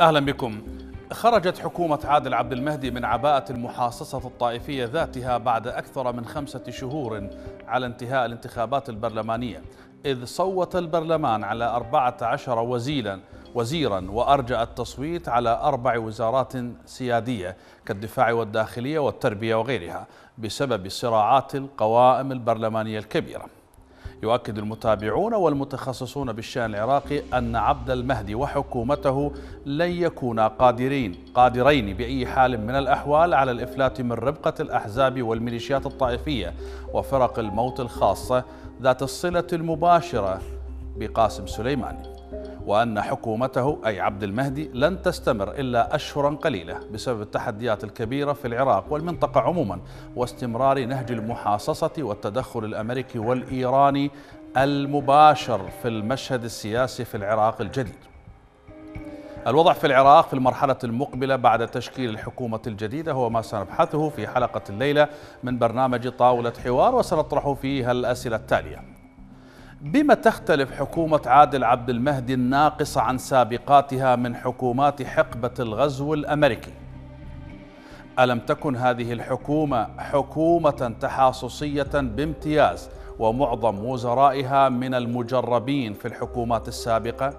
أهلا بكم خرجت حكومة عادل عبد المهدي من عباءة المحاصصة الطائفية ذاتها بعد أكثر من خمسة شهور على انتهاء الانتخابات البرلمانية إذ صوت البرلمان على 14 وزيلا وزيرا وأرجى التصويت على أربع وزارات سيادية كالدفاع والداخلية والتربية وغيرها بسبب صراعات القوائم البرلمانية الكبيرة يؤكد المتابعون والمتخصصون بالشأن العراقي أن عبد المهدي وحكومته لن يكونا قادرين قادرين بأي حال من الأحوال على الإفلات من ربقة الأحزاب والميليشيات الطائفية وفرق الموت الخاصة ذات الصلة المباشرة بقاسم سليماني وأن حكومته أي عبد المهدي لن تستمر إلا أشهرا قليلة بسبب التحديات الكبيرة في العراق والمنطقة عموما واستمرار نهج المحاصصة والتدخل الأمريكي والإيراني المباشر في المشهد السياسي في العراق الجديد الوضع في العراق في المرحلة المقبلة بعد تشكيل الحكومة الجديدة هو ما سنبحثه في حلقة الليلة من برنامج طاولة حوار وسنطرح فيها الأسئلة التالية بما تختلف حكومة عادل عبد المهدي الناقصة عن سابقاتها من حكومات حقبة الغزو الأمريكي؟ ألم تكن هذه الحكومة حكومة تحاصصية بامتياز ومعظم وزرائها من المجربين في الحكومات السابقة؟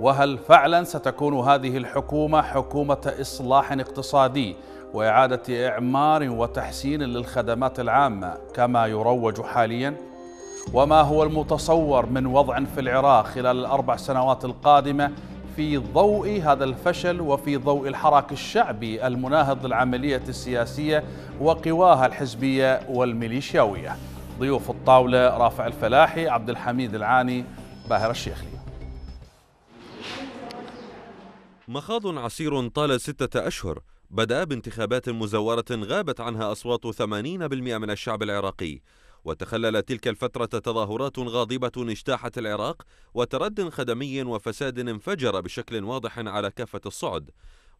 وهل فعلا ستكون هذه الحكومة حكومة إصلاح اقتصادي وإعادة إعمار وتحسين للخدمات العامة كما يروج حالياً؟ وما هو المتصور من وضع في العراق خلال الأربع سنوات القادمة في ضوء هذا الفشل وفي ضوء الحراك الشعبي المناهض للعملية السياسية وقواها الحزبية والميليشياوية ضيوف الطاولة رافع الفلاحي عبد الحميد العاني باهر الشيخلي مخاض عسير طال ستة أشهر بدأ بانتخابات مزورة غابت عنها أصوات 80% من الشعب العراقي وتخلل تلك الفترة تظاهرات غاضبة اجتاحت العراق وترد خدمي وفساد انفجر بشكل واضح على كافة الصعد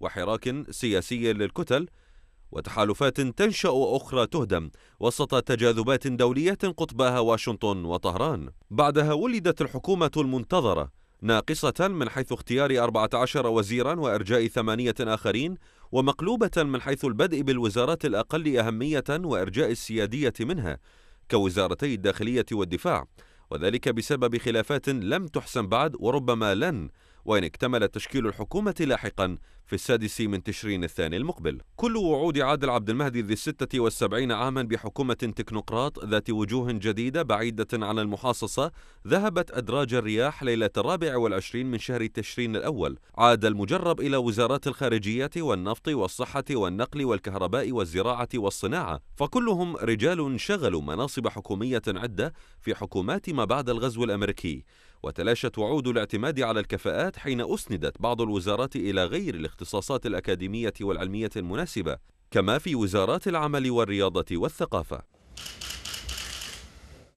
وحراك سياسي للكتل وتحالفات تنشأ أخرى تهدم وسط تجاذبات دولية قطباها واشنطن وطهران بعدها ولدت الحكومة المنتظرة ناقصة من حيث اختيار 14 وزيرا وإرجاء ثمانية آخرين ومقلوبة من حيث البدء بالوزارات الأقل أهمية وإرجاء السيادية منها كوزارتي الداخلية والدفاع وذلك بسبب خلافات لم تحسم بعد وربما لن وإن اكتمل تشكيل الحكومة لاحقا في السادس من تشرين الثاني المقبل كل وعود عادل عبد المهدي ذي الستة والسبعين عاما بحكومة تكنوقراط ذات وجوه جديدة بعيدة عن المحاصصة ذهبت أدراج الرياح ليلة الرابع والعشرين من شهر تشرين الأول عاد المجرب إلى وزارات الخارجية والنفط والصحة والنقل والكهرباء والزراعة والصناعة فكلهم رجال شغلوا مناصب حكومية عدة في حكومات ما بعد الغزو الأمريكي وتلاشت وعود الاعتماد على الكفاءات حين أسندت بعض الوزارات إلى غير الاختصاصات الأكاديمية والعلمية المناسبة كما في وزارات العمل والرياضة والثقافة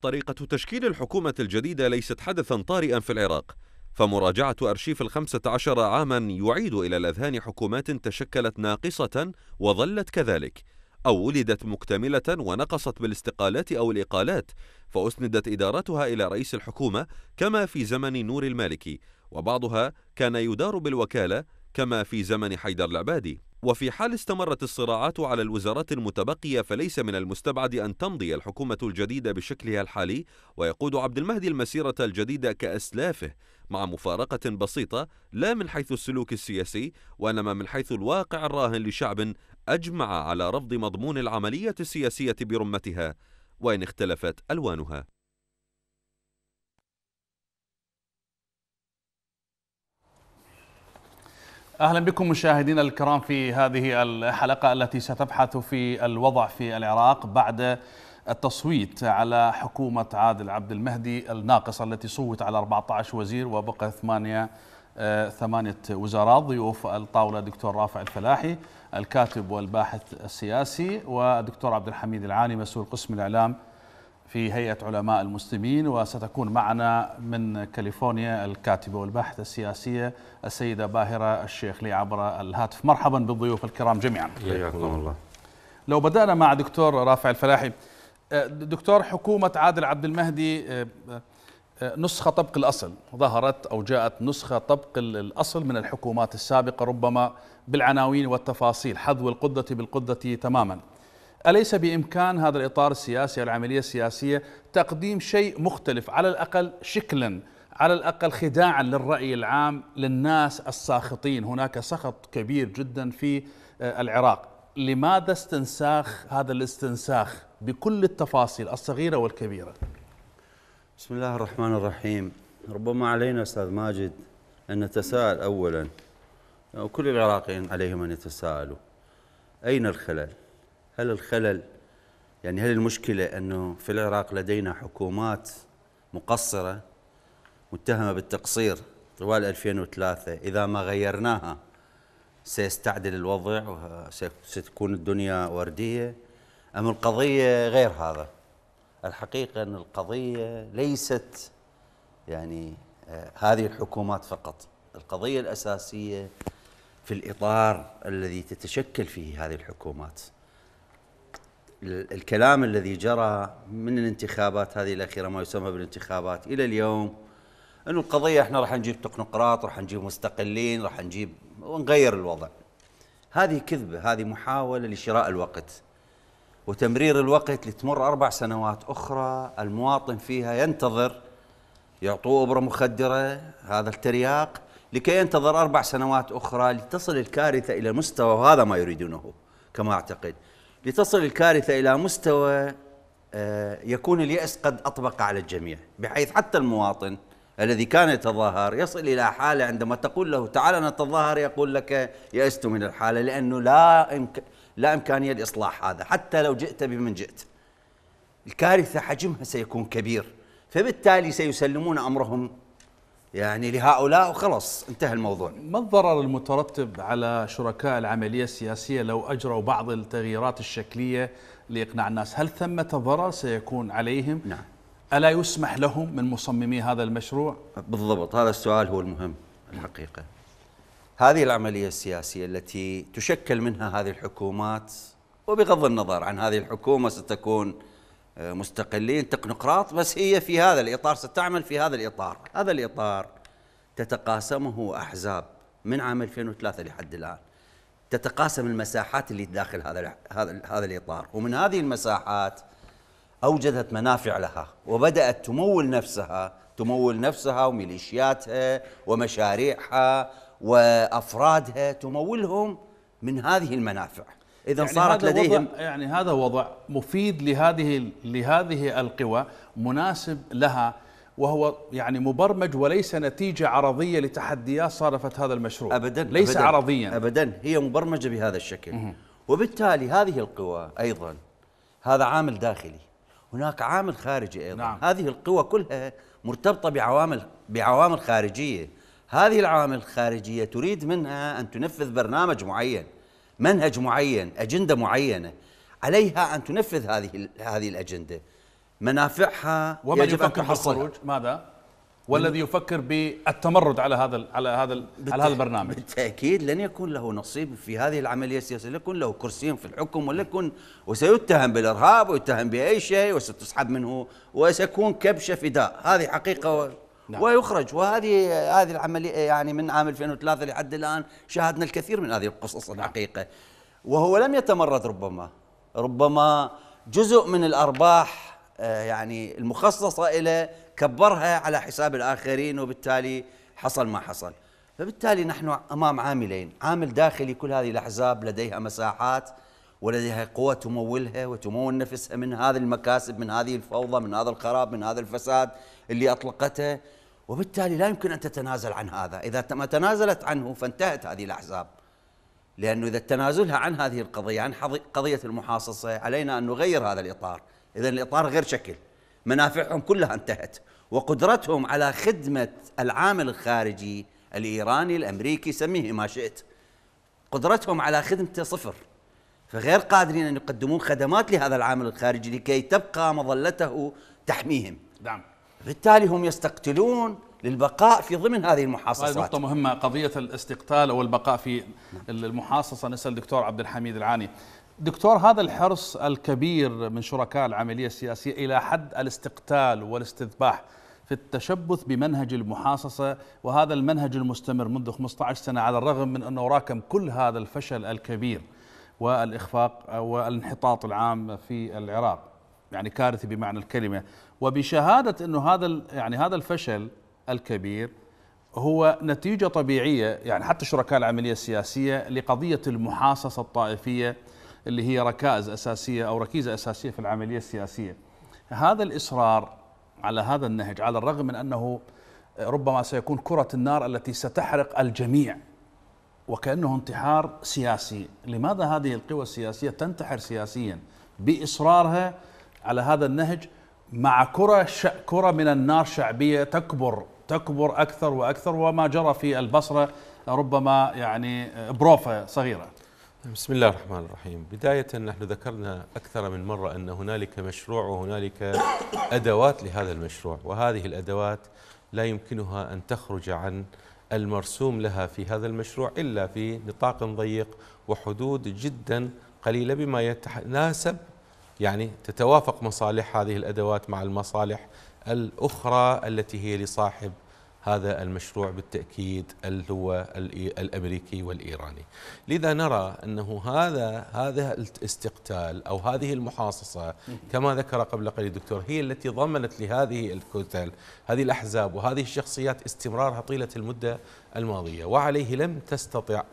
طريقة تشكيل الحكومة الجديدة ليست حدثا طارئا في العراق فمراجعة أرشيف الخمسة عشر عاما يعيد إلى الأذهان حكومات تشكلت ناقصة وظلت كذلك أو ولدت مكتملة ونقصت بالاستقالات أو الإقالات فأسندت إدارتها إلى رئيس الحكومة كما في زمن نور المالكي وبعضها كان يدار بالوكالة كما في زمن حيدر العبادي وفي حال استمرت الصراعات على الوزارات المتبقية فليس من المستبعد أن تمضي الحكومة الجديدة بشكلها الحالي ويقود عبد المهدي المسيرة الجديدة كأسلافه مع مفارقة بسيطة لا من حيث السلوك السياسي وإنما من حيث الواقع الراهن لشعب أجمع على رفض مضمون العملية السياسية برمتها وإن اختلفت ألوانها اهلا بكم مشاهدينا الكرام في هذه الحلقه التي ستبحث في الوضع في العراق بعد التصويت على حكومة عادل عبد المهدي الناقصة التي صوت على 14 وزير وبقى ثمانية آه، ثمانية وزارات ضيوف الطاولة دكتور رافع الفلاحي الكاتب والباحث السياسي والدكتور عبد الحميد العاني مسؤول قسم الإعلام في هيئة علماء المسلمين وستكون معنا من كاليفورنيا الكاتبة والباحثة السياسية السيدة باهرة الشيخ لي عبر الهاتف مرحبا بالضيوف الكرام جميعا حياكم الله لو بدأنا مع دكتور رافع الفلاحي آه، دكتور حكومة عادل عبد المهدي آه، آه، نسخة طبق الأصل ظهرت أو جاءت نسخة طبق الأصل من الحكومات السابقة ربما بالعناوين والتفاصيل حذو القدة بالقدة تماما أليس بإمكان هذا الإطار السياسي العملية السياسية تقديم شيء مختلف على الأقل شكلا على الأقل خداعا للرأي العام للناس الساخطين هناك سخط كبير جدا في العراق لماذا استنساخ هذا الاستنساخ بكل التفاصيل الصغيرة والكبيرة بسم الله الرحمن الرحيم ربما علينا أستاذ ماجد أن نتساءل أولا وكل العراقيين عليهم أن يتساءلوا أين الخلل؟ هل الخلل يعني هل المشكلة أنه في العراق لدينا حكومات مقصرة متهمة بالتقصير طوال 2003 إذا ما غيرناها سيستعدل الوضع وستكون الدنيا وردية أم القضية غير هذا الحقيقة أن القضية ليست يعني آه، هذه الحكومات فقط القضية الأساسية في الإطار الذي تتشكل فيه هذه الحكومات الكلام الذي جرى من الانتخابات هذه الأخيرة ما يسمى بالانتخابات إلى اليوم انه القضيه احنا راح نجيب تكنوقراط راح نجيب مستقلين راح نجيب ونغير الوضع هذه كذبه هذه محاوله لشراء الوقت وتمرير الوقت لتمر اربع سنوات اخرى المواطن فيها ينتظر يعطوه ابره مخدره هذا الترياق لكي ينتظر اربع سنوات اخرى لتصل الكارثه الى مستوى وهذا ما يريدونه كما اعتقد لتصل الكارثه الى مستوى آه، يكون اليأس قد أطبق على الجميع بحيث حتى المواطن الذي كان يتظاهر يصل إلى حالة عندما تقول له تعال نتظاهر يقول لك يأست من الحالة لأنه لا, إمك... لا إمكانية لإصلاح هذا حتى لو جئت بمن جئت الكارثة حجمها سيكون كبير فبالتالي سيسلمون أمرهم يعني لهؤلاء وخلص انتهى الموضوع ما الضرر المترتب على شركاء العملية السياسية لو أجروا بعض التغييرات الشكلية لإقناع الناس هل ثمة ضرر سيكون عليهم نعم. ألا يسمح لهم من مصممي هذا المشروع؟ بالضبط هذا السؤال هو المهم الحقيقة هذه العملية السياسية التي تشكل منها هذه الحكومات وبغض النظر عن هذه الحكومة ستكون آه، مستقلين تكنوقراط بس هي في هذا الإطار ستعمل في هذا الإطار هذا الإطار تتقاسمه أحزاب من عام 2003 لحد الآن تتقاسم المساحات اللي داخل هذا هذا هذا الاطار ومن هذه المساحات أوجدت منافع لها وبدأت تمول نفسها تمول نفسها وميليشياتها ومشاريعها وأفرادها تمولهم من هذه المنافع إذا يعني صارت لديهم يعني هذا وضع مفيد لهذه لهذه القوى مناسب لها وهو يعني مبرمج وليس نتيجة عرضية لتحديات صادفت هذا المشروع أبدا ليس أبداً عرضيا أبدا هي مبرمجة بهذا الشكل وبالتالي هذه القوى أيضا هذا عامل داخلي هناك عامل خارجي ايضا نعم. هذه القوى كلها مرتبطه بعوامل بعوامل خارجيه هذه العوامل الخارجيه تريد منها ان تنفذ برنامج معين منهج معين اجنده معينه عليها ان تنفذ هذه هذه الاجنده منافعها ومن يجب ان تحصل ماذا والذي يفكر بالتمرد على هذا على هذا على هذا البرنامج بالتاكيد لن يكون له نصيب في هذه العمليه السياسيه، لن يكون له كرسي في الحكم ولا يكون وسيتهم بالارهاب ويتهم باي شيء وستسحب منه وسيكون كبشه فداء، هذه حقيقه و... نعم. ويخرج وهذه هذه العمليه يعني من عام 2003 لحد الان شاهدنا الكثير من هذه القصص الحقيقه وهو لم يتمرد ربما ربما جزء من الارباح آه، يعني المخصصه الى كبرها على حساب الآخرين وبالتالي حصل ما حصل فبالتالي نحن أمام عاملين عامل داخلي كل هذه الأحزاب لديها مساحات ولديها قوة تمولها وتمول نفسها من هذه المكاسب من هذه الفوضى من هذا الخراب من هذا الفساد اللي أطلقته وبالتالي لا يمكن أن تتنازل عن هذا إذا ما تنازلت عنه فانتهت هذه الأحزاب لأنه إذا تنازلها عن هذه القضية عن قضية المحاصصة علينا أن نغير هذا الإطار إذا الإطار غير شكل منافعهم كلها انتهت وقدرتهم على خدمة العامل الخارجي الإيراني الأمريكي سميه ما شئت قدرتهم على خدمته صفر فغير قادرين أن يقدمون خدمات لهذا العامل الخارجي لكي تبقى مظلته تحميهم نعم بالتالي هم يستقتلون للبقاء في ضمن هذه المحاصصات هذه نقطة مهمة قضية الاستقتال أو البقاء في المحاصصة نسأل الدكتور عبد الحميد العاني دكتور هذا الحرص الكبير من شركاء العملية السياسية إلى حد الاستقتال والاستذباح في التشبث بمنهج المحاصصة وهذا المنهج المستمر منذ 15 سنة على الرغم من أنه راكم كل هذا الفشل الكبير والإخفاق والانحطاط العام في العراق يعني كارثي بمعنى الكلمة وبشهادة أنه هذا يعني هذا الفشل الكبير هو نتيجة طبيعية يعني حتى شركاء العملية السياسية لقضية المحاصصة الطائفية اللي هي ركائز أساسية أو ركيزة أساسية في العملية السياسية هذا الإصرار على هذا النهج على الرغم من أنه ربما سيكون كرة النار التي ستحرق الجميع وكأنه انتحار سياسي لماذا هذه القوى السياسية تنتحر سياسيا بإصرارها على هذا النهج مع كرة, ش... كرة من النار شعبية تكبر تكبر أكثر وأكثر وما جرى في البصرة ربما يعني بروفة صغيرة بسم الله الرحمن الرحيم بداية نحن ذكرنا أكثر من مرة أن هنالك مشروع وهنالك أدوات لهذا المشروع وهذه الأدوات لا يمكنها أن تخرج عن المرسوم لها في هذا المشروع إلا في نطاق ضيق وحدود جدا قليلة بما يتناسب يعني تتوافق مصالح هذه الأدوات مع المصالح الأخرى التي هي لصاحب هذا المشروع بالتأكيد اللي هو الأمريكي والإيراني لذا نرى أنه هذا هذا الاستقتال أو هذه المحاصصة كما ذكر قبل قليل الدكتور هي التي ضمنت لهذه الكتل هذه الأحزاب وهذه الشخصيات استمرارها طيلة المدة الماضية وعليه لم تستطع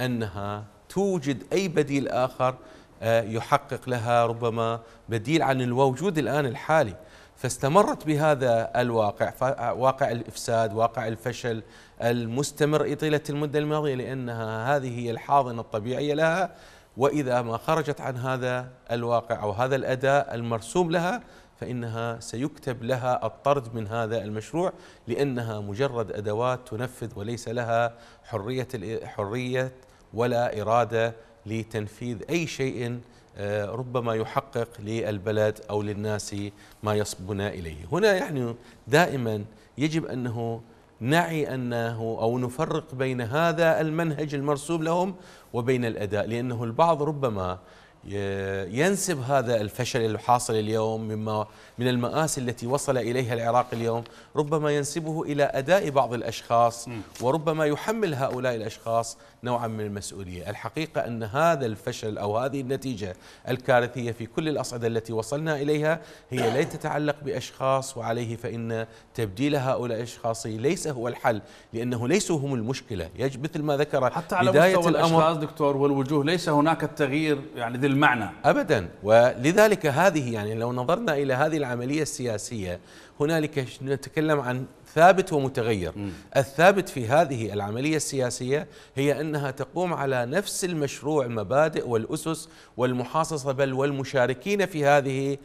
أنها توجد أي بديل آخر آه، يحقق لها ربما بديل عن الموجود الآن الحالي فاستمرت بهذا الواقع واقع الافساد واقع الفشل المستمر طيله المده الماضيه لانها هذه هي الحاضنه الطبيعيه لها واذا ما خرجت عن هذا الواقع او هذا الاداء المرسوم لها فانها سيكتب لها الطرد من هذا المشروع لانها مجرد ادوات تنفذ وليس لها حريه حريه ولا اراده لتنفيذ اي شيء آه، ربما يحقق للبلد أو للناس ما يصبون إليه هنا يعني دائما يجب أنه نعي أنه أو نفرق بين هذا المنهج المرسوم لهم وبين الأداء لأنه البعض ربما ينسب هذا الفشل الحاصل اليوم مما من المآسي التي وصل إليها العراق اليوم ربما ينسبه إلى أداء بعض الأشخاص وربما يحمل هؤلاء الأشخاص نوعا من المسؤولية الحقيقة أن هذا الفشل أو هذه النتيجة الكارثية في كل الأصعدة التي وصلنا إليها هي لا تتعلق بأشخاص وعليه فإن تبديل هؤلاء الأشخاص ليس هو الحل لأنه ليسوا هم المشكلة يجب مثل ما ذكر حتى على بداية مستوى الأمر الأشخاص دكتور والوجوه ليس هناك التغيير يعني ذي المعنى أبدا ولذلك هذه يعني لو نظرنا إلى هذه العملية السياسية هنالك نتكلم عن ثابت ومتغير م. الثابت في هذه العملية السياسية هي أنها تقوم على نفس المشروع المبادئ والأسس والمحاصصة بل والمشاركين في هذه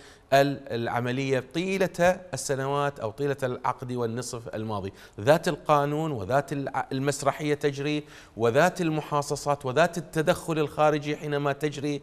العملية طيلة السنوات أو طيلة العقد والنصف الماضي ذات القانون وذات المسرحية تجري وذات المحاصصات وذات التدخل الخارجي حينما تجري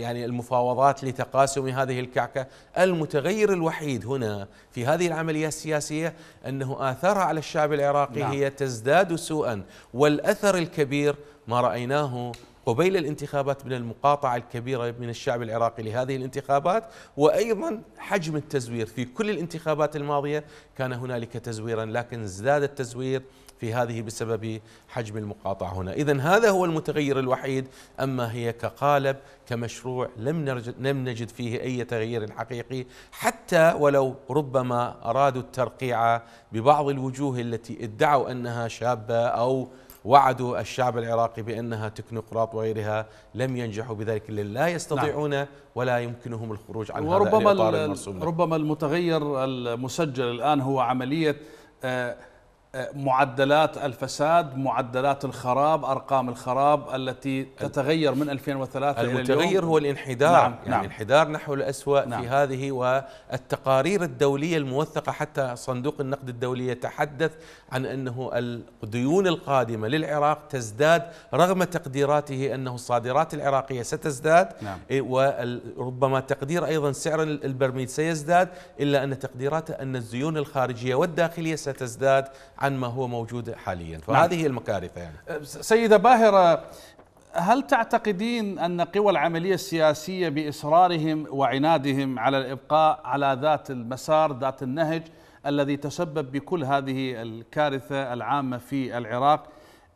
يعني المفاوضات لتقاسم هذه الكعكة المتغير الوحيد هنا في هذه العملية السياسية أنه آثارها على الشعب العراقي نعم. هي تزداد سوءا والأثر الكبير ما رأيناه قبيل الانتخابات من المقاطعة الكبيرة من الشعب العراقي لهذه الانتخابات وأيضا حجم التزوير في كل الانتخابات الماضية كان هنالك تزويرا لكن ازداد التزوير في هذه بسبب حجم المقاطعة هنا إذا هذا هو المتغير الوحيد أما هي كقالب كمشروع لم, لم نجد فيه أي تغيير حقيقي حتى ولو ربما أرادوا الترقيع ببعض الوجوه التي ادعوا أنها شابة أو وعدوا الشعب العراقي بأنها تكنوقراط وغيرها لم ينجحوا بذلك لا يستطيعون نعم. ولا يمكنهم الخروج عن وربما هذا الإطار المرسوم ربما المتغير المسجل الآن هو عملية آه معدلات الفساد معدلات الخراب أرقام الخراب التي تتغير من 2003 إلى اليوم المتغير هو الانحدار نعم يعني نعم الانحدار نحو الأسوأ نعم في هذه والتقارير الدولية الموثقة حتى صندوق النقد الدولي يتحدث عن أنه الديون القادمة للعراق تزداد رغم تقديراته أنه الصادرات العراقية ستزداد نعم إيه، وربما تقدير أيضا سعر البرميل سيزداد إلا أن تقديراته أن الديون الخارجية والداخلية ستزداد عن ما هو موجود حاليا نعم. فهذه نعم. المكارثة يعني أه، سيدة باهرة هل تعتقدين أن قوى العملية السياسية بإصرارهم وعنادهم على الإبقاء على ذات المسار ذات النهج الذي تسبب بكل هذه الكارثة العامة في العراق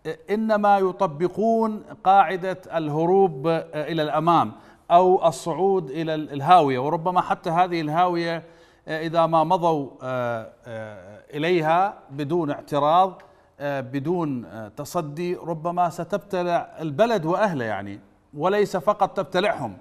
أه، إنما يطبقون قاعدة الهروب أه، إلى الأمام أو الصعود إلى الهاوية وربما حتى هذه الهاوية إذا ما مضوا اليها بدون اعتراض آه، بدون آه، تصدي ربما ستبتلع البلد واهله يعني وليس فقط تبتلعهم.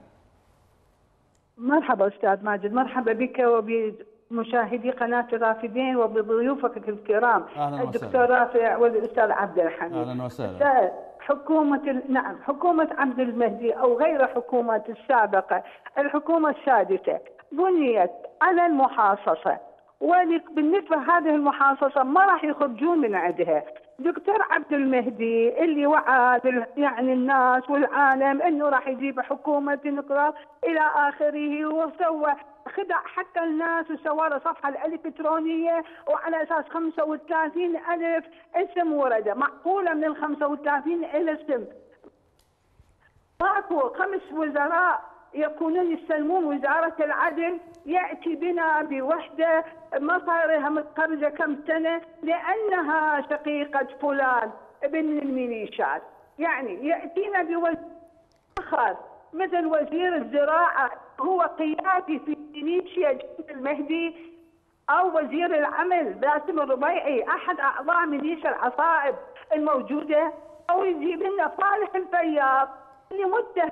مرحبا استاذ ماجد، مرحبا بك وبمشاهدي قناه الرافدين وبضيوفك الكرام أهلاً الدكتور رافع والاستاذ عبد الحميد. اهلا وسهلا. حكومة نعم حكومة عبد المهدي أو غير حكومة السابقة الحكومة السادسة بنيت على المحاصصة وبالنسبه هذه المحاصصه ما راح يخرجون من عندها دكتور عبد المهدي اللي وعى يعني الناس والعالم انه راح يجيب حكومه انقراض الى اخره وسوى خدع حتى الناس وسوى له صفحه الالكترونيه وعلى اساس 35 الف اسم ورده معقوله من ال 35 الف اسم ماكو خمس وزراء يكونون يستلمون وزارة العدل يأتي بنا بوحدة ما مصارها متقرجة كم سنة لأنها شقيقة فلان ابن الميليشيات يعني يأتينا بوزير آخر مثل وزير الزراعة هو قيادي في ميليشيا المهدي أو وزير العمل باسم الربيعي أحد أعضاء ميليشيا العصائب الموجودة أو يجيب لنا صالح الفياض اللي متهم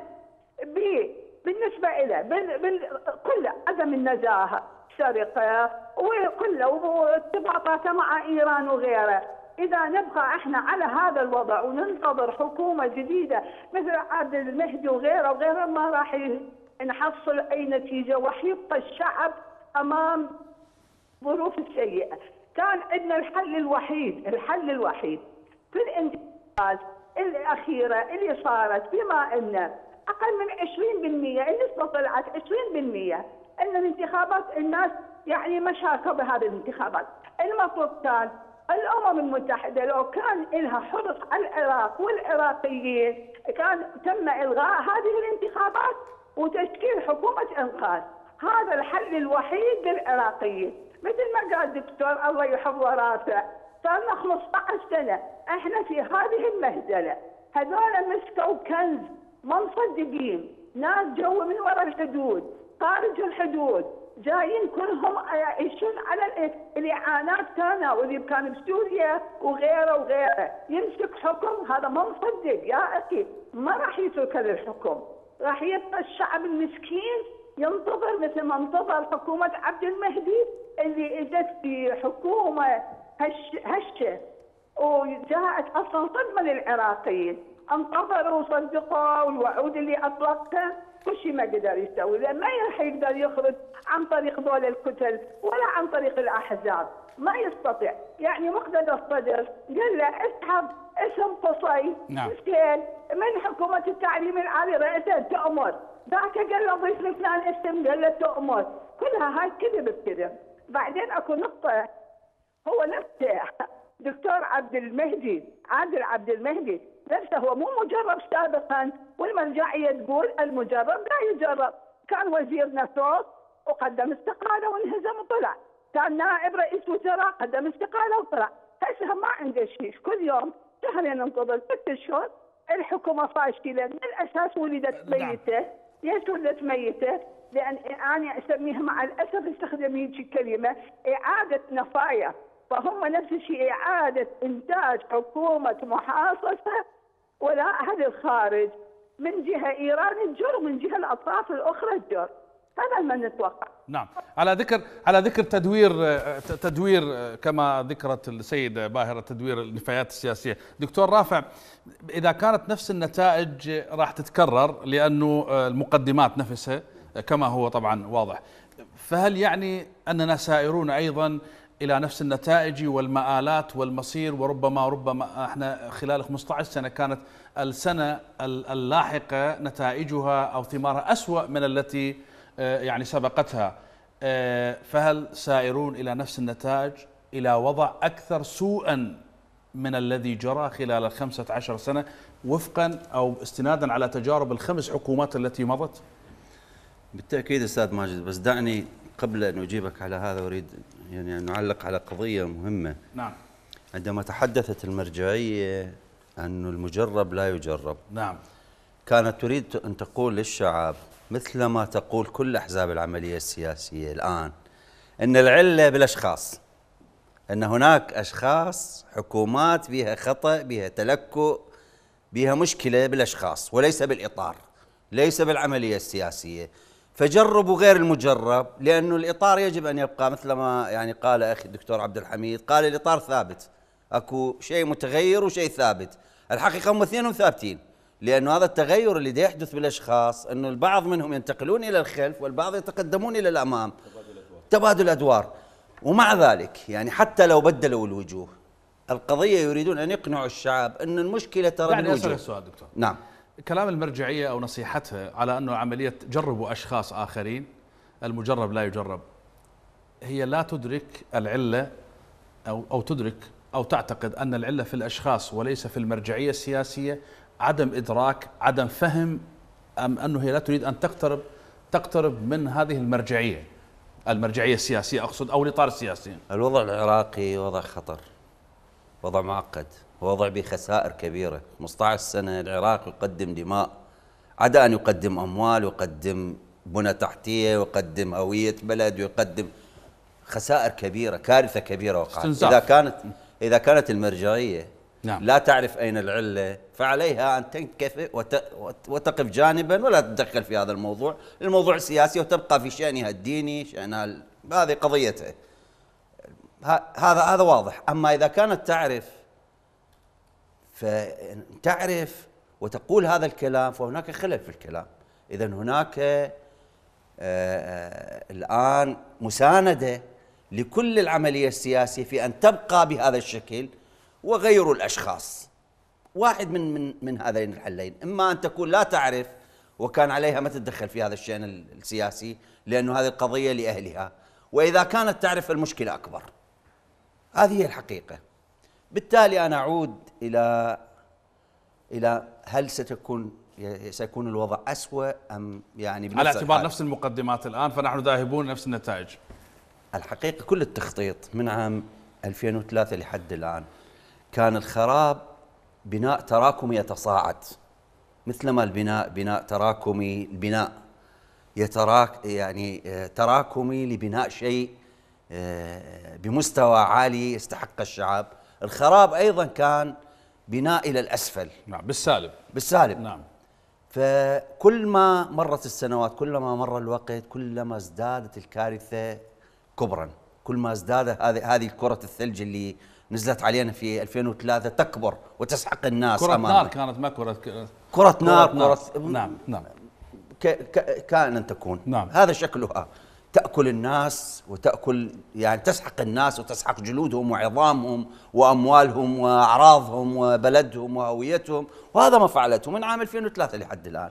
بالنسبة إلى بال... بال... كل عدم النزاهة سرقة وكل ارتباطاته مع إيران وغيره إذا نبقى احنا على هذا الوضع وننتظر حكومة جديدة مثل عادل المهدي وغيره وغيره ما راح نحصل أي نتيجة وحيبقى الشعب أمام ظروف السيئة كان عندنا الحل الوحيد الحل الوحيد في الانتخابات الأخيرة اللي صارت بما أنه اقل من 20% النسبه طلعت 20% ان الانتخابات الناس يعني ما شاركوا بهذه الانتخابات المطلوب كان الامم المتحده لو كان لها حرص على العراق والعراقيين كان تم الغاء هذه الانتخابات وتشكيل حكومه انقاذ هذا الحل الوحيد للعراقيين مثل ما قال الدكتور الله يحفظه رافع صار لنا 15 سنه احنا في هذه المهزله هذول مسكوا كنز ما مصدقين ناس جوا من وراء الحدود خارج الحدود جايين كلهم آه، يعيشون على الاعانات كانوا واللي كان بسوريا وغيره وغيره يمسك حكم هذا ما مصدق يا اخي ما راح يترك هذا الحكم راح يبقى الشعب المسكين ينتظر مثل ما انتظر حكومه عبد المهدي اللي اجت بحكومه هشه هشه وجاءت اصلا صدمه للعراقيين انتظروا صدقوا والوعود اللي اطلقته كل شيء ما قدر يسوي لان ما يقدر يخرج عن طريق ذول الكتل ولا عن طريق الاحزاب ما يستطيع يعني مقتدى الصدر قال له اسحب اسم قصي نعم. مسكين من حكومه التعليم العالي رئيسه تؤمر ذاك قال له ضيف لفلان فلان اسم قال له تؤمر كلها هاي كذب بكذب بعدين اكو نقطه هو نفسه دكتور عبد المهدي عادل عبد المهدي نفسه هو مو مجرب سابقا والمرجعية تقول المجرب لا يجرب كان وزير ناسوس وقدم استقالة وانهزم وطلع كان نائب رئيس وزراء قدم استقالة وطلع هسه ما عنده شيء كل يوم شهرين ننتظر ست شهور الحكومة فاشلة من الأساس ولدت نعم. ميتة ليش ولدت ميتة؟ لأن أنا أسميها مع الأسف استخدم هيجي كلمة إعادة نفايا فهم نفس الشيء إعادة إنتاج حكومة محاصصة ولا أهل الخارج من جهة إيران الجر ومن جهة الأطراف الأخرى الجر هذا ما نتوقع نعم على ذكر على ذكر تدوير تدوير كما ذكرت السيده باهره تدوير النفايات السياسيه، دكتور رافع اذا كانت نفس النتائج راح تتكرر لانه المقدمات نفسها كما هو طبعا واضح، فهل يعني اننا سائرون ايضا الى نفس النتائج والمآلات والمصير وربما ربما احنا خلال 15 سنه كانت السنه اللاحقه نتائجها او ثمارها اسوأ من التي آه، يعني سبقتها آه، فهل سائرون الى نفس النتائج الى وضع اكثر سوءا من الذي جرى خلال ال عشر سنة وفقا أو استنادا على تجارب الخمس حكومات التي مضت بالتأكيد أستاذ ماجد بس دعني قبل أن أجيبك على هذا أريد يعني نعلق على قضية مهمة نعم عندما تحدثت المرجعية أن المجرب لا يجرب نعم كانت تريد أن تقول للشعب مثل ما تقول كل أحزاب العملية السياسية الآن أن العلة بالأشخاص أن هناك أشخاص حكومات بها خطأ بها تلكؤ بها مشكلة بالأشخاص وليس بالإطار ليس بالعملية السياسية فجربوا غير المجرب لانه الاطار يجب ان يبقى مثل ما يعني قال اخي الدكتور عبد الحميد قال الاطار ثابت اكو شيء متغير وشيء ثابت الحقيقه هم اثنينهم ثابتين لانه هذا التغير اللي يحدث بالاشخاص انه البعض منهم ينتقلون الى الخلف والبعض يتقدمون الى الامام تبادل ادوار تبادل ادوار ومع ذلك يعني حتى لو بدلوا الوجوه القضيه يريدون ان يقنعوا الشعب ان المشكله ترى يعني الوجوه السؤال دكتور نعم كلام المرجعية أو نصيحتها على أنه عملية جربوا أشخاص آخرين المجرب لا يجرب هي لا تدرك العلة أو, أو تدرك أو تعتقد أن العلة في الأشخاص وليس في المرجعية السياسية عدم إدراك عدم فهم أم أنه هي لا تريد أن تقترب تقترب من هذه المرجعية المرجعية السياسية أقصد أو الإطار السياسي الوضع العراقي وضع خطر وضع معقد ووضع به خسائر كبيرة 15 سنة العراق يقدم دماء عدا أن يقدم أموال ويقدم بنى تحتية ويقدم هوية بلد ويقدم خسائر كبيرة كارثة كبيرة وقعت إذا كانت إذا كانت المرجعية نعم. لا تعرف أين العلة فعليها أن تنكفئ وتقف جانبا ولا تتدخل في هذا الموضوع الموضوع سياسي وتبقى في شأنها الديني شأنها هذه قضيتها هذا هذا واضح اما اذا كانت تعرف فتعرف وتقول هذا الكلام فهناك خلل في الكلام اذا هناك آه، آه، الان مسانده لكل العمليه السياسيه في ان تبقى بهذا الشكل وغير الاشخاص واحد من من من هذين الحلين اما ان تكون لا تعرف وكان عليها ما تتدخل في هذا الشان السياسي لانه هذه القضيه لاهلها واذا كانت تعرف المشكله اكبر هذه هي الحقيقة بالتالي أنا أعود إلى إلى هل ستكون سيكون الوضع أسوأ أم يعني على اعتبار نفس المقدمات الآن فنحن ذاهبون نفس النتائج الحقيقة كل التخطيط من عام 2003 لحد الآن كان الخراب بناء تراكمي يتصاعد مثلما البناء بناء تراكمي البناء يتراك يعني تراكمي لبناء شيء آه، بمستوى عالي استحق الشعب الخراب أيضا كان بناء إلى الأسفل نعم بالسالب بالسالب نعم فكل ما مرت السنوات كلما مر الوقت كلما ازدادت الكارثة كبرا كل ما ازداد هذه هذه الكرة الثلج اللي نزلت علينا في 2003 تكبر وتسحق الناس كرة أمامنا. نار كانت ما كرة كرة, كرة نار, نار كرة نعم نعم كائنا تكون نعم هذا شكلها تأكل الناس وتأكل يعني تسحق الناس وتسحق جلودهم وعظامهم وأموالهم وأعراضهم وبلدهم وهويتهم وهذا ما فعلته من عام 2003 لحد الآن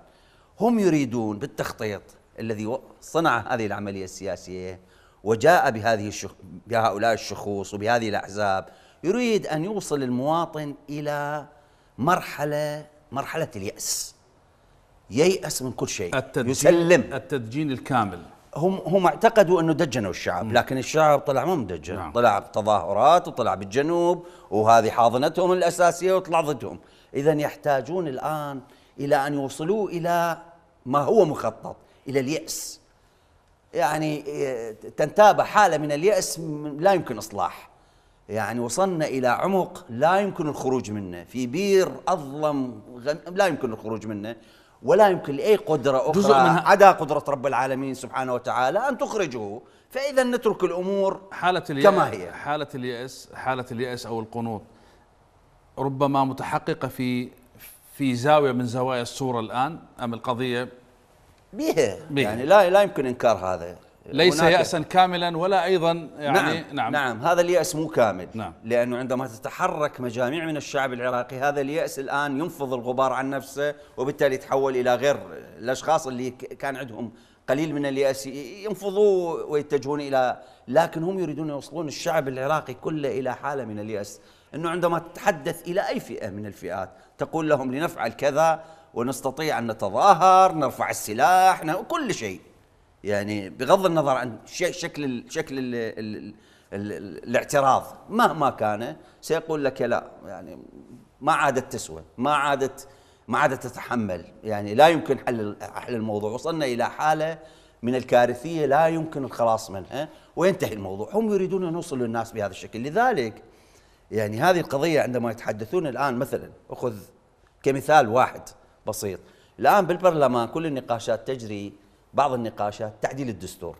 هم يريدون بالتخطيط الذي صنع هذه العملية السياسية وجاء بهذه الشخ... بهؤلاء الشخوص وبهذه الأحزاب يريد أن يوصل المواطن إلى مرحلة مرحلة اليأس ييأس من كل شيء التدجين يسلم التدجين الكامل هم هم اعتقدوا انه دجنوا الشعب لكن الشعب طلع مو مدجن نعم. طلع بتظاهرات وطلع بالجنوب وهذه حاضنتهم الاساسيه وطلع ضدهم اذا يحتاجون الان الى ان يوصلوا الى ما هو مخطط الى الياس يعني إيه، تنتاب حاله من الياس لا يمكن اصلاح يعني وصلنا الى عمق لا يمكن الخروج منه في بير اظلم لا يمكن الخروج منه ولا يمكن لأي قدرة أخرى عدا قدرة رب العالمين سبحانه وتعالى أن تخرجه فإذا نترك الأمور حالة كما هي حالة اليأس حالة اليأس أو القنوط ربما متحققة في في زاوية من زوايا الصورة الآن أم القضية بها, بها. يعني لا لا يمكن إنكار هذا ليس يأسا كاملا ولا أيضا يعني نعم, نعم, نعم هذا اليأس مو كامل نعم لأنه عندما تتحرك مجاميع من الشعب العراقي هذا اليأس الآن ينفض الغبار عن نفسه وبالتالي يتحول إلى غير الأشخاص اللي كان عندهم قليل من اليأس ينفضوا ويتجهون إلى لكن هم يريدون يوصلون الشعب العراقي كله إلى حالة من اليأس أنه عندما تتحدث إلى أي فئة من الفئات تقول لهم لنفعل كذا ونستطيع أن نتظاهر نرفع السلاح كل شيء يعني بغض النظر عن شكل شكل الاعتراض مهما كان سيقول لك لا يعني ما عادت تسوى ما عادت ما عادت تتحمل يعني لا يمكن حل حل الموضوع وصلنا الى حاله من الكارثيه لا يمكن الخلاص منها وينتهي الموضوع هم يريدون ان يوصلوا للناس بهذا الشكل لذلك يعني هذه القضيه عندما يتحدثون الان مثلا اخذ كمثال واحد بسيط الان بالبرلمان كل النقاشات تجري بعض النقاشات تعديل الدستور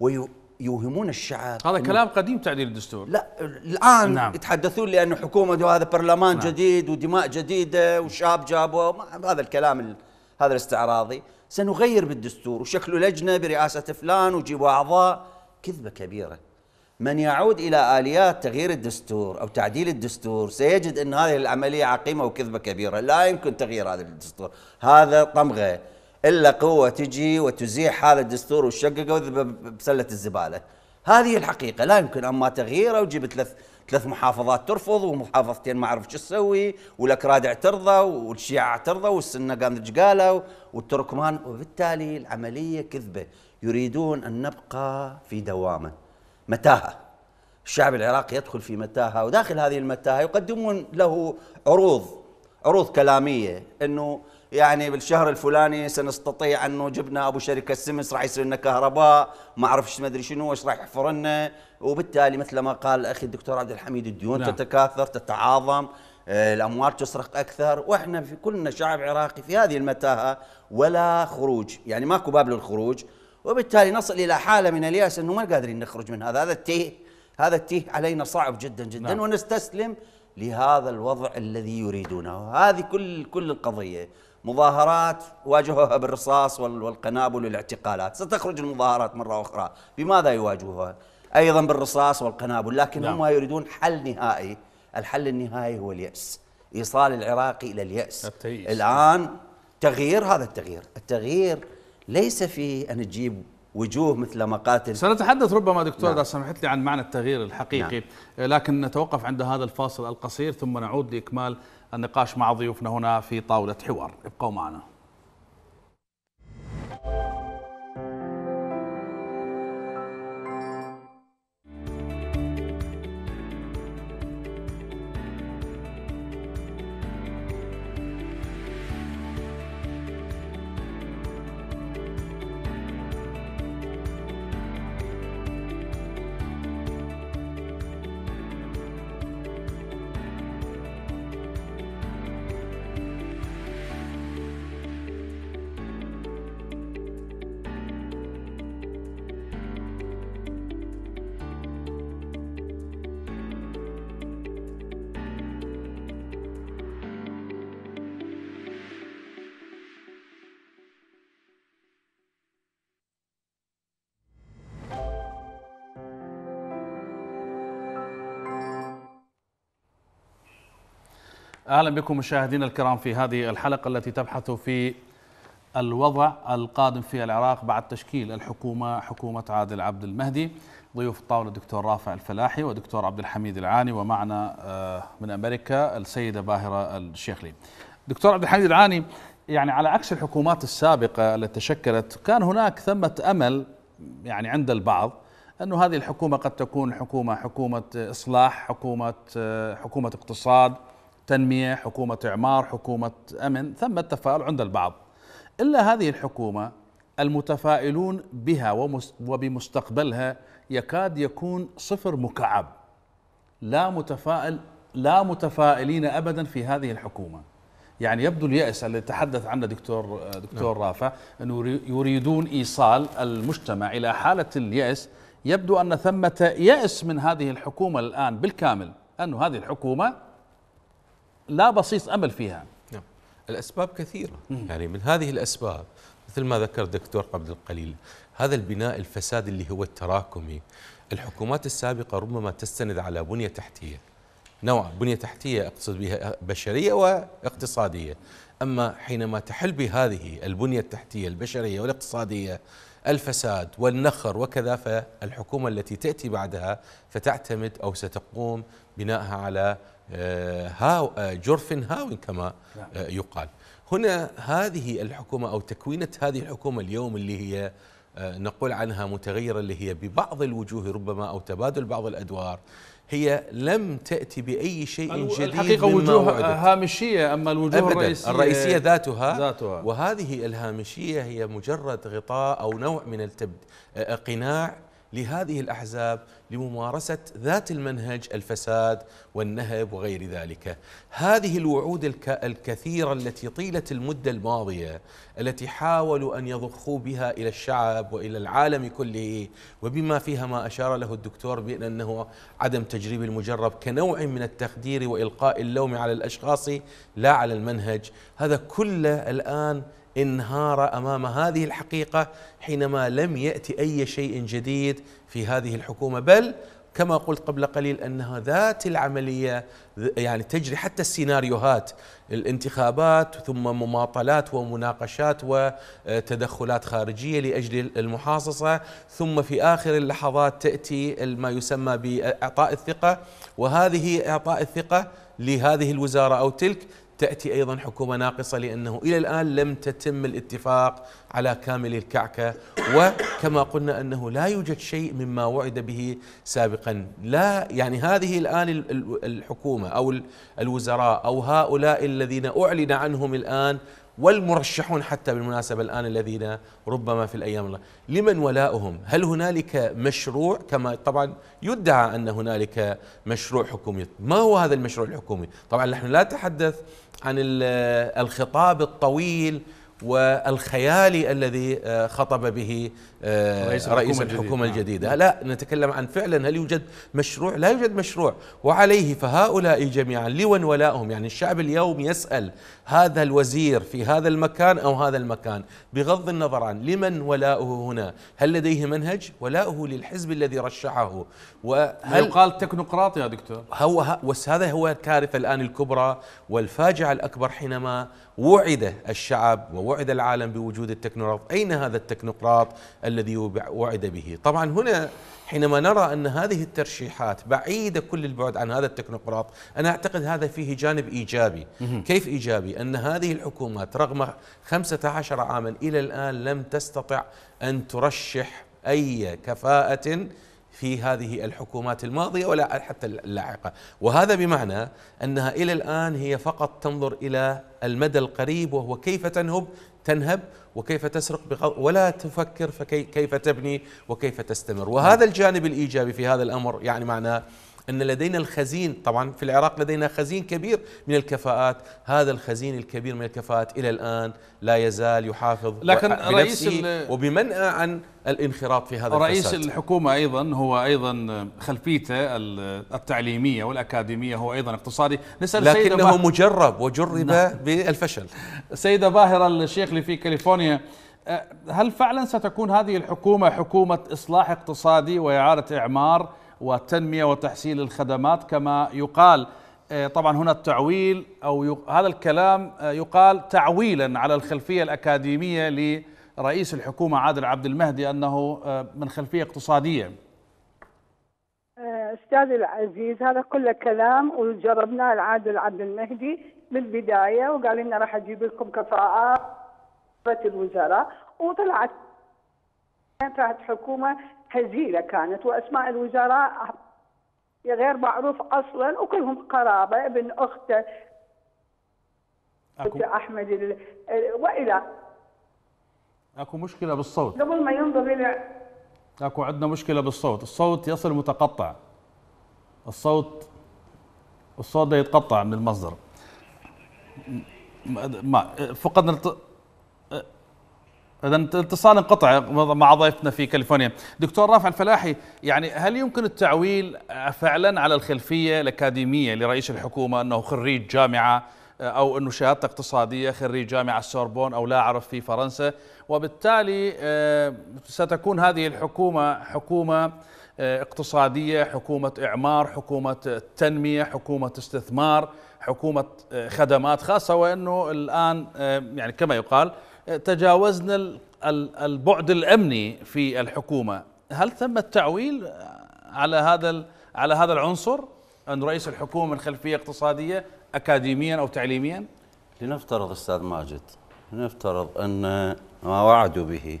ويوهمون الشعب هذا كلام قديم تعديل الدستور لا الان نعم. يتحدثون لانه حكومه وهذا برلمان نعم. جديد ودماء جديده وشاب جابوا هذا الكلام هذا الاستعراضي سنغير بالدستور وشكله لجنه برئاسه فلان وجيبوا اعضاء كذبه كبيره من يعود الى اليات تغيير الدستور او تعديل الدستور سيجد ان هذه العمليه عقيمه وكذبه كبيره لا يمكن تغيير هذا الدستور هذا طمغه الا قوه تجي وتزيح هذا الدستور وتشققه وتذبه بسله الزباله هذه الحقيقه لا يمكن اما تغييره وتجيب ثلاث ثلاث محافظات ترفض ومحافظتين ما اعرف شو تسوي والاكراد اعترضوا والشيعه اعترضوا والسنه قام قالوا والتركمان وبالتالي العمليه كذبه يريدون ان نبقى في دوامه متاهه الشعب العراقي يدخل في متاهه وداخل هذه المتاهه يقدمون له عروض عروض كلاميه انه يعني بالشهر الفلاني سنستطيع انه جبنا ابو شركه سمس راح يصير لنا كهرباء ما اعرف ما ادري شنو ايش راح يحفر لنا وبالتالي مثل ما قال اخي الدكتور عبد الحميد الديون نعم. تتكاثر تتعاظم آه، الاموال تسرق اكثر واحنا في كلنا شعب عراقي في هذه المتاهه ولا خروج يعني ماكو باب للخروج وبالتالي نصل الى حاله من الياس انه ما قادرين نخرج من هذا هذا التيه هذا التيه علينا صعب جدا جدا نعم. ونستسلم لهذا الوضع الذي يريدونه هذه كل كل القضيه مظاهرات واجهوها بالرصاص والقنابل والاعتقالات ستخرج المظاهرات مرة أخرى بماذا يواجهوها؟ أيضا بالرصاص والقنابل لكن نعم. هم يريدون حل نهائي الحل النهائي هو اليأس إيصال العراقي إلى اليأس التيس. الآن تغيير هذا التغيير التغيير ليس في أن تجيب وجوه مثل مقاتل سنتحدث ربما دكتور نعم. إذا سمحت لي عن معنى التغيير الحقيقي نعم. لكن نتوقف عند هذا الفاصل القصير ثم نعود لإكمال النقاش مع ضيوفنا هنا في طاولة حوار ابقوا معنا اهلا بكم مشاهدينا الكرام في هذه الحلقه التي تبحث في الوضع القادم في العراق بعد تشكيل الحكومه حكومه عادل عبد المهدي ضيوف الطاوله الدكتور رافع الفلاحي ودكتور عبد الحميد العاني ومعنا آه، من امريكا السيده باهره الشيخلي. دكتور عبد الحميد العاني يعني على عكس الحكومات السابقه التي تشكلت كان هناك ثمه امل يعني عند البعض انه هذه الحكومه قد تكون حكومه حكومه اصلاح، حكومه آه، حكومه اقتصاد تنمية حكومة إعمار حكومة أمن ثمة تفاؤل عند البعض إلا هذه الحكومة المتفائلون بها وبمستقبلها يكاد يكون صفر مكعب لا متفائل لا متفائلين ابدا في هذه الحكومه يعني يبدو اليأس الذي تحدث عنه دكتور دكتور نعم. رافع انه يريدون ايصال المجتمع الى حاله اليأس يبدو ان ثمة يأس من هذه الحكومه الان بالكامل انه هذه الحكومه لا بصيص امل فيها. نعم. الاسباب كثيره، مم. يعني من هذه الاسباب مثل ما ذكر دكتور قبل قليل هذا البناء الفساد اللي هو التراكمي الحكومات السابقه ربما تستند على بنيه تحتيه نوع بنيه تحتيه اقصد بها بشريه واقتصاديه اما حينما تحل بهذه البنيه التحتيه البشريه والاقتصاديه الفساد والنخر وكذا فالحكومه التي تاتي بعدها فتعتمد او ستقوم بناءها على آه، هاو آه، جورفن هاوين كما آه، نعم. يقال هنا هذه الحكومة أو تكوينة هذه الحكومة اليوم اللي هي نقول عنها متغيرة اللي هي ببعض الوجوه ربما أو تبادل بعض الأدوار هي لم تأتي بأي شيء جديد الحقيقة وجوه هامشية أما الوجوه أبداً الرئيسية, الرئيسية ذاتها, ذاتها وهذه الهامشية هي مجرد غطاء أو نوع من التب... قناع لهذه الأحزاب لممارسة ذات المنهج الفساد والنهب وغير ذلك هذه الوعود الكثيرة التي طيلة المدة الماضية التي حاولوا أن يضخوا بها إلى الشعب وإلى العالم كله وبما فيها ما أشار له الدكتور بأن أنه عدم تجريب المجرب كنوع من التخدير وإلقاء اللوم على الأشخاص لا على المنهج هذا كله الآن انهار امام هذه الحقيقه حينما لم ياتي اي شيء جديد في هذه الحكومه بل كما قلت قبل قليل انها ذات العمليه يعني تجري حتى السيناريوهات الانتخابات ثم مماطلات ومناقشات وتدخلات خارجيه لاجل المحاصصه ثم في اخر اللحظات تاتي ما يسمى باعطاء الثقه وهذه اعطاء الثقه لهذه الوزاره او تلك تأتي أيضا حكومة ناقصة لأنه إلى الآن لم تتم الاتفاق على كامل الكعكة وكما قلنا أنه لا يوجد شيء مما وعد به سابقا لا يعني هذه الآن الحكومة أو الوزراء أو هؤلاء الذين أعلن عنهم الآن والمرشحون حتى بالمناسبة الآن الذين ربما في الأيام لمن ولاؤهم هل هنالك مشروع كما طبعا يدعى أن هنالك مشروع حكومي ما هو هذا المشروع الحكومي طبعا نحن لا نتحدث عن الخطاب الطويل والخيالي الذي آه، خطب به آه، رئيس, رئيس الحكومة آه. الجديدة لا نتكلم عن فعلا هل يوجد مشروع لا يوجد مشروع وعليه فهؤلاء جميعا لون ولائهم يعني الشعب اليوم يسأل هذا الوزير في هذا المكان أو هذا المكان بغض النظر عن لمن ولاؤه هنا هل لديه منهج ولاؤه للحزب الذي رشحه وهل يقال تكنوقراطي يا دكتور هو هذا هو الكارثة الآن الكبرى والفاجعة الأكبر حينما وعد الشعب ووعد العالم بوجود التكنوقراط أين هذا التكنوقراط الذي وعد به طبعا هنا حينما نرى أن هذه الترشيحات بعيدة كل البعد عن هذا التكنوقراط أنا أعتقد هذا فيه جانب إيجابي كيف إيجابي؟ أن هذه الحكومات رغم 15 عاما إلى الآن لم تستطع أن ترشح أي كفاءة في هذه الحكومات الماضية ولا حتى اللاحقة وهذا بمعنى أنها إلى الآن هي فقط تنظر إلى المدى القريب وهو كيف تنهب تنهب وكيف تسرق ولا تفكر فكيف تبني وكيف تستمر وهذا نعم. الجانب الإيجابي في هذا الأمر يعني معناه أن لدينا الخزين طبعا في العراق لدينا خزين كبير من الكفاءات هذا الخزين الكبير من الكفاءات إلى الآن لا يزال يحافظ لكن بنفسه رئيس وبمنأى عن الانخراط في هذا رئيس الفساد. الحكومة أيضا هو أيضا خلفيته التعليمية والأكاديمية هو أيضا اقتصادي نسأل لكنه باهر مجرب وجرب نعم. بالفشل سيدة باهرة الشيخ اللي في كاليفورنيا أه، هل فعلا ستكون هذه الحكومة حكومة إصلاح اقتصادي وإعادة إعمار والتنمية وتحسين الخدمات كما يقال آه، طبعا هنا التعويل أو هذا الكلام آه، يقال تعويلا على الخلفية الأكاديمية لرئيس الحكومة عادل عبد المهدي أنه آه، من خلفية اقتصادية استاذي العزيز هذا كله كلام وجربناه لعادل عبد المهدي البدايه وقال لنا راح اجيب لكم كفاءات الوزراء وطلعت كانت حكومه هزيلة كانت وأسماء الوزراء غير معروف أصلا وكلهم قرابة ابن أخته أكو أحمد ال... وإلى أكو مشكلة بالصوت قبل ما ينظر إلى أكو عندنا مشكلة بالصوت الصوت يصل متقطع الصوت الصوت يتقطع من المصدر ما فقدنا اذا اتصال انقطع مع ضيفنا في كاليفورنيا دكتور رافع الفلاحي يعني هل يمكن التعويل فعلا على الخلفيه الاكاديميه لرئيس الحكومه انه خريج جامعه او انه شهادته اقتصاديه خريج جامعه السوربون او لا اعرف في فرنسا وبالتالي آه، ستكون هذه الحكومه حكومه آه، اقتصاديه، حكومه اعمار، حكومه تنميه، حكومه استثمار، حكومه آه، خدمات خاصه وانه الان يعني كما يقال تجاوزنا البعد الامني في الحكومه هل ثم التعويل على هذا على هذا العنصر ان رئيس الحكومه من خلفيه اقتصاديه اكاديميا او تعليميا لنفترض استاذ ماجد لنفترض ان ما وعدوا به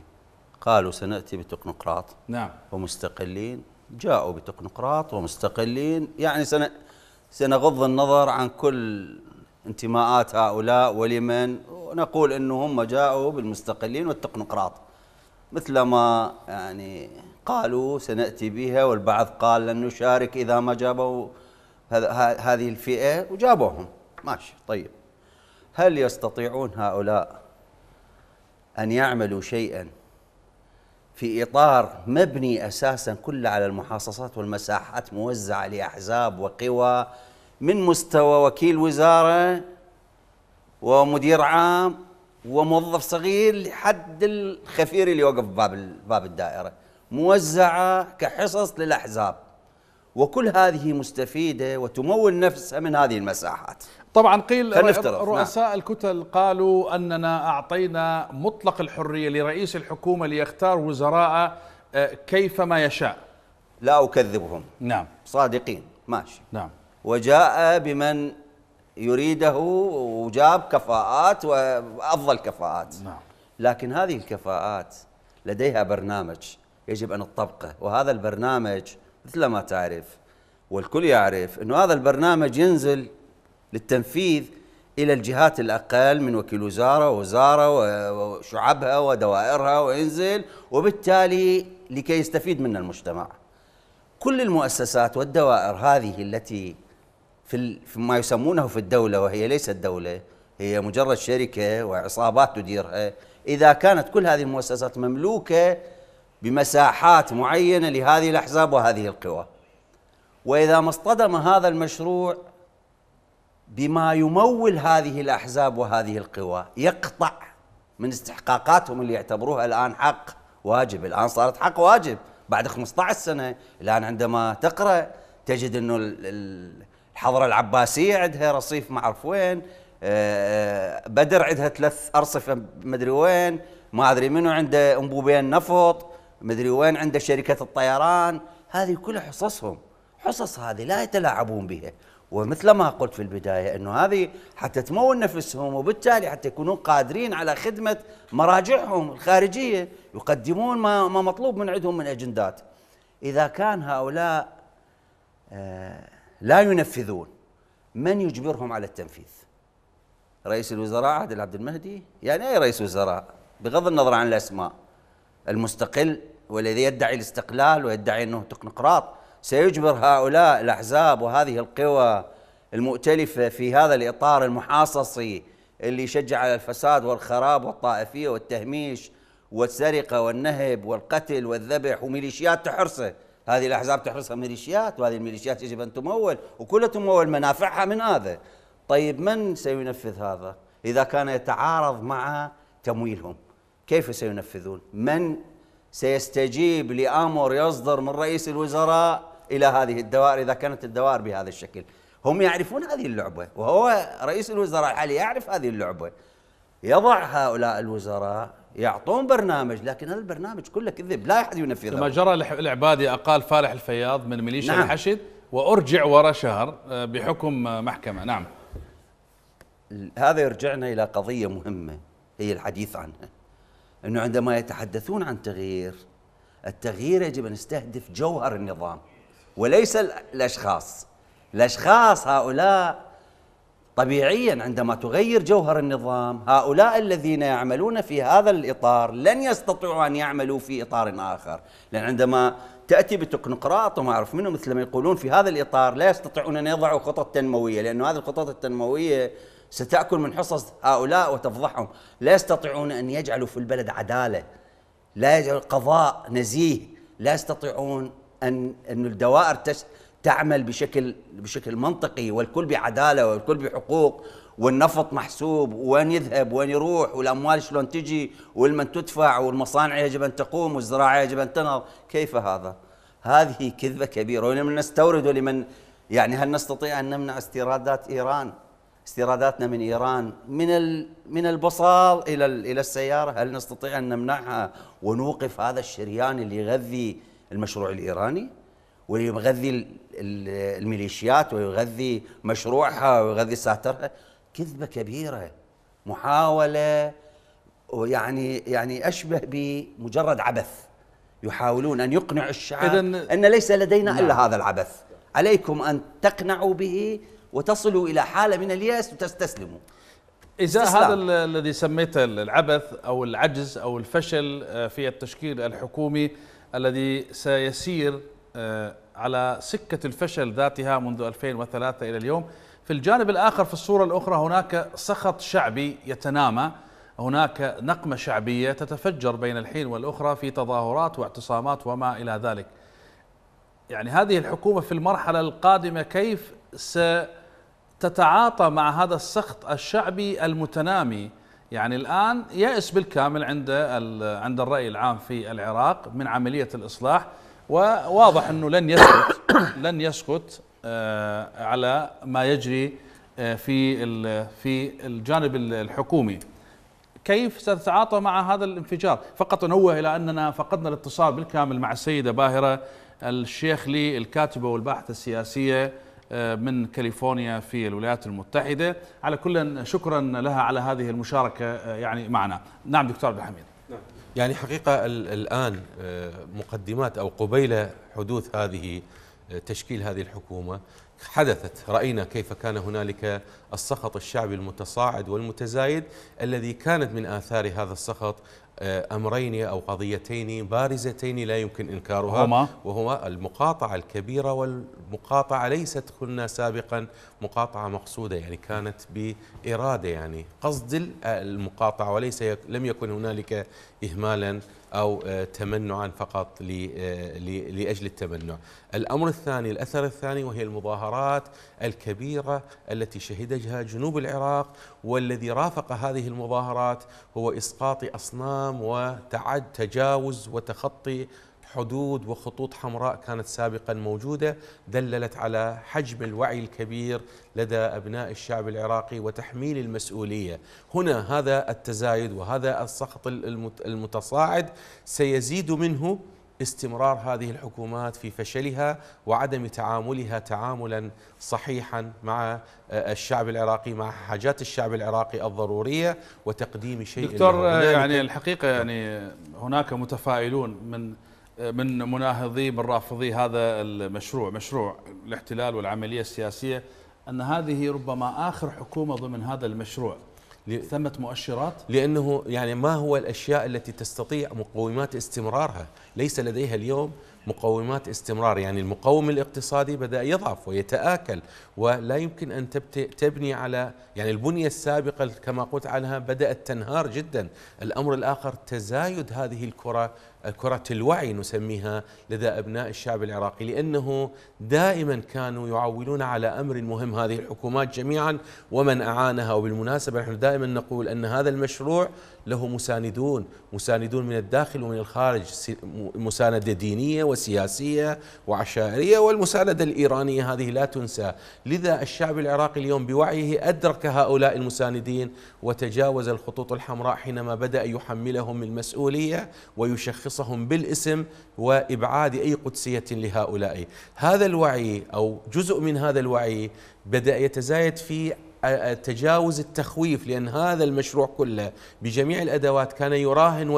قالوا سناتي بتقنقراط نعم ومستقلين جاءوا بتقنقراط ومستقلين يعني سن سنغض النظر عن كل انتماءات هؤلاء ولمن ونقول أنه هم جاءوا بالمستقلين والتقنقراط مثل ما يعني قالوا سنأتي بها والبعض قال لن نشارك إذا ما جابوا هذه الفئة وجابوهم ماشي طيب هل يستطيعون هؤلاء أن يعملوا شيئا في إطار مبني أساسا كله على المحاصصات والمساحات موزعة لأحزاب وقوى من مستوى وكيل وزارة ومدير عام وموظف صغير لحد الخفير اللي يوقف باب باب الدائره موزعه كحصص للاحزاب وكل هذه مستفيده وتمول نفسها من هذه المساحات طبعا قيل نعم. رؤساء نعم. الكتل قالوا اننا اعطينا مطلق الحريه لرئيس الحكومه ليختار وزراءه آه، كيفما يشاء لا اكذبهم نعم صادقين ماشي نعم وجاء بمن يريده وجاب كفاءات وافضل كفاءات نعم. لكن هذه الكفاءات لديها برنامج يجب ان تطبقه وهذا البرنامج مثل ما تعرف والكل يعرف انه هذا البرنامج ينزل للتنفيذ الى الجهات الاقل من وكيل وزاره ووزاره وشعبها ودوائرها وينزل وبالتالي لكي يستفيد منه المجتمع. كل المؤسسات والدوائر هذه التي في ما يسمونه في الدولة وهي ليست دولة هي مجرد شركة وعصابات تديرها إذا كانت كل هذه المؤسسات مملوكة بمساحات معينة لهذه الأحزاب وهذه القوى وإذا ما اصطدم هذا المشروع بما يمول هذه الأحزاب وهذه القوى يقطع من استحقاقاتهم اللي يعتبروها الآن حق واجب الآن صارت حق واجب بعد 15 سنة الآن عندما تقرأ تجد أنه الحضره العباسيه عندها رصيف ما اعرف وين آه، آه، بدر عندها ثلاث ارصفه ما ادري وين ما ادري منو عنده انبوبين نفط ما ادري وين عنده شركه الطيران هذه كلها حصصهم حصص هذه لا يتلاعبون بها ومثل ما قلت في البداية أنه هذه حتى تمول نفسهم وبالتالي حتى يكونون قادرين على خدمة مراجعهم الخارجية يقدمون ما, ما مطلوب من عندهم من أجندات إذا كان هؤلاء آه لا ينفذون من يجبرهم على التنفيذ رئيس الوزراء عادل عبد المهدي يعني أي رئيس وزراء بغض النظر عن الأسماء المستقل والذي يدعي الاستقلال ويدعي أنه تقنقراط سيجبر هؤلاء الأحزاب وهذه القوى المؤتلفة في هذا الإطار المحاصصي اللي يشجع على الفساد والخراب والطائفية والتهميش والسرقة والنهب والقتل والذبح وميليشيات تحرسه هذه الأحزاب تحرسها ميليشيات وهذه الميليشيات يجب أن تمول وكلها تمول منافعها من هذا طيب من سينفذ هذا إذا كان يتعارض مع تمويلهم كيف سينفذون من سيستجيب لأمر يصدر من رئيس الوزراء إلى هذه الدوائر إذا كانت الدوائر بهذا الشكل هم يعرفون هذه اللعبة وهو رئيس الوزراء الحالي يعرف هذه اللعبة يضع هؤلاء الوزراء يعطون برنامج لكن هذا البرنامج كله كذب لا احد ينفذه لما جرى العبادي اقال فالح الفياض من ميليشيا نعم. الحشد وارجع ورا شهر آه، بحكم آه، محكمه نعم هذا يرجعنا الى قضيه مهمه هي الحديث عنها انه عندما يتحدثون عن تغيير التغيير يجب ان يستهدف جوهر النظام وليس الاشخاص الاشخاص هؤلاء طبيعيا عندما تغير جوهر النظام هؤلاء الذين يعملون في هذا الإطار لن يستطيعوا أن يعملوا في إطار آخر لأن عندما تأتي بتقنقراط وما أعرف منه مثل ما يقولون في هذا الإطار لا يستطيعون أن يضعوا خطط تنموية لأن هذه الخطط التنموية ستأكل من حصص هؤلاء وتفضحهم لا يستطيعون أن يجعلوا في البلد عدالة لا يجعل قضاء نزيه لا يستطيعون أن أن الدوائر تشت تعمل بشكل بشكل منطقي والكل بعداله والكل بحقوق والنفط محسوب وين يذهب وين يروح والاموال شلون تجي ولمن تدفع والمصانع يجب ان تقوم والزراعه يجب ان تنهض كيف هذا هذه كذبه كبيره ولمن نستورد ولمن يعني هل نستطيع ان نمنع استيرادات ايران استيراداتنا من ايران من من البصال الى الى السياره هل نستطيع ان نمنعها ونوقف هذا الشريان اللي يغذي المشروع الايراني ويغذي الميليشيات ويغذي مشروعها ويغذي ساترها كذبه كبيره محاوله يعني يعني اشبه بمجرد عبث يحاولون ان يقنعوا الشعب ان ليس لدينا نعم. الا هذا العبث عليكم ان تقنعوا به وتصلوا الى حاله من الياس وتستسلموا إذا هذا الذي سميته العبث أو العجز أو الفشل آه، في التشكيل الحكومي الذي سيسير آه، على سكة الفشل ذاتها منذ 2003 إلى اليوم في الجانب الآخر في الصورة الأخرى هناك سخط شعبي يتنامى هناك نقمة شعبية تتفجر بين الحين والأخرى في تظاهرات واعتصامات وما إلى ذلك يعني هذه الحكومة في المرحلة القادمة كيف ستتعاطى مع هذا السخط الشعبي المتنامي يعني الآن يأس بالكامل عند, عند الرأي العام في العراق من عملية الإصلاح وواضح أنه لن يسكت لن يسكت آه، على ما يجري آه، في في الجانب الحكومي كيف ستتعاطى مع هذا الانفجار فقط انوه الى اننا فقدنا الاتصال بالكامل مع السيده باهره الشيخ لي الكاتبه والباحثه السياسيه آه، من كاليفورنيا في الولايات المتحده على كل شكرا لها على هذه المشاركه يعني معنا نعم دكتور عبد الحميد يعني حقيقة الآن آه، مقدمات أو قبيل حدوث هذه آه، تشكيل هذه الحكومة حدثت رأينا كيف كان هنالك السخط الشعبي المتصاعد والمتزايد الذي كانت من آثار هذا السخط آه، أمرين أو قضيتين بارزتين لا يمكن إنكارها هما وهما المقاطعة الكبيرة والمقاطعة ليست كنا سابقا مقاطعة مقصودة يعني كانت بإرادة يعني قصد المقاطعة وليس لم يكن هنالك إهمالا أو آه، تمنعا فقط آه، لأجل التمنع الأمر الثاني الأثر الثاني وهي المظاهرات الكبيرة التي شهدها جنوب العراق والذي رافق هذه المظاهرات هو إسقاط أصنام وتجاوز وتخطي حدود وخطوط حمراء كانت سابقا موجوده دللت على حجم الوعي الكبير لدى ابناء الشعب العراقي وتحميل المسؤوليه، هنا هذا التزايد وهذا السخط المتصاعد سيزيد منه استمرار هذه الحكومات في فشلها وعدم تعاملها تعاملا صحيحا مع آه، الشعب العراقي مع حاجات الشعب العراقي الضروريه وتقديم شيء دكتور يعني الحقيقه يعني هناك متفائلون من من مناهضي من رافضي هذا المشروع مشروع الاحتلال والعملية السياسية أن هذه ربما آخر حكومة ضمن هذا المشروع ثمة مؤشرات لأنه يعني ما هو الأشياء التي تستطيع مقومات استمرارها ليس لديها اليوم مقومات استمرار يعني المقوم الاقتصادي بدأ يضعف ويتآكل ولا يمكن أن تبني على يعني البنية السابقة كما قلت عنها بدأت تنهار جدا الأمر الآخر تزايد هذه الكرة كرة الوعي نسميها لدى أبناء الشعب العراقي لأنه دائما كانوا يعولون على أمر مهم هذه الحكومات جميعا ومن أعانها وبالمناسبة نحن دائما نقول أن هذا المشروع له مساندون مساندون من الداخل ومن الخارج مساندة دينية وسياسية وعشائرية والمساندة الإيرانية هذه لا تنسى لذا الشعب العراقي اليوم بوعيه أدرك هؤلاء المساندين وتجاوز الخطوط الحمراء حينما بدأ يحملهم المسؤولية ويشخص تلخيصهم بالاسم وابعاد اي قدسيه لهؤلاء هذا الوعي او جزء من هذا الوعي بدا يتزايد في تجاوز التخويف لان هذا المشروع كله بجميع الادوات كان يراهن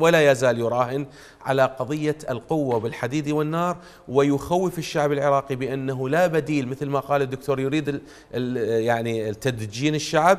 ولا يزال يراهن على قضيه القوه بالحديد والنار ويخوف الشعب العراقي بانه لا بديل مثل ما قال الدكتور يريد يعني تدجين الشعب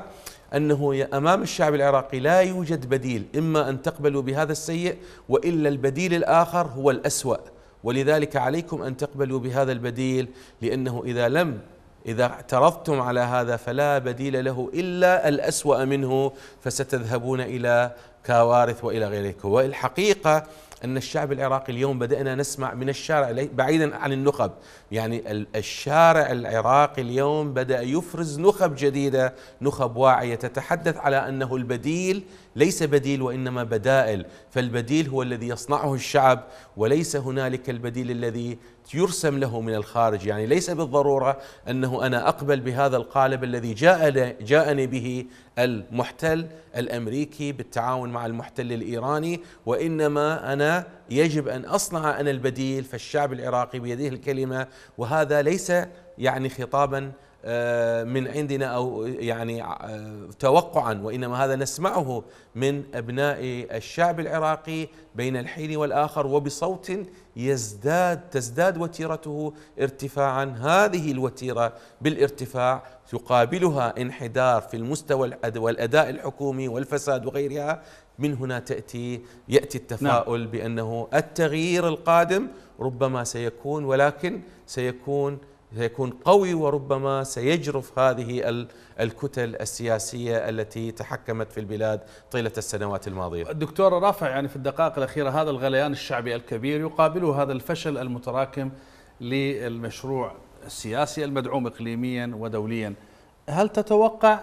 أنه أمام الشعب العراقي لا يوجد بديل إما أن تقبلوا بهذا السيء وإلا البديل الآخر هو الأسوأ ولذلك عليكم أن تقبلوا بهذا البديل لأنه إذا لم إذا اعترضتم على هذا فلا بديل له إلا الأسوأ منه فستذهبون إلى كوارث والى ذلك والحقيقه ان الشعب العراقي اليوم بدانا نسمع من الشارع بعيدا عن النخب يعني الشارع العراقي اليوم بدا يفرز نخب جديده نخب واعيه تتحدث على انه البديل ليس بديل وانما بدائل فالبديل هو الذي يصنعه الشعب وليس هنالك البديل الذي يرسم له من الخارج يعني ليس بالضرورة أنه أنا أقبل بهذا القالب الذي جاء جاءني به المحتل الأمريكي بالتعاون مع المحتل الإيراني وإنما أنا يجب أن أصنع أنا البديل فالشعب العراقي بيده الكلمة وهذا ليس يعني خطابا آه، من عندنا او يعني آه، توقعا وانما هذا نسمعه من ابناء الشعب العراقي بين الحين والاخر وبصوت يزداد تزداد وتيرته ارتفاعا هذه الوتيره بالارتفاع يقابلها انحدار في المستوى والاداء الحكومي والفساد وغيرها من هنا تاتي ياتي التفاؤل نعم. بانه التغيير القادم ربما سيكون ولكن سيكون سيكون قوي وربما سيجرف هذه الكتل السياسية التي تحكمت في البلاد طيلة السنوات الماضية دكتور رافع يعني في الدقائق الأخيرة هذا الغليان الشعبي الكبير يقابله هذا الفشل المتراكم للمشروع السياسي المدعوم إقليميا ودوليا هل تتوقع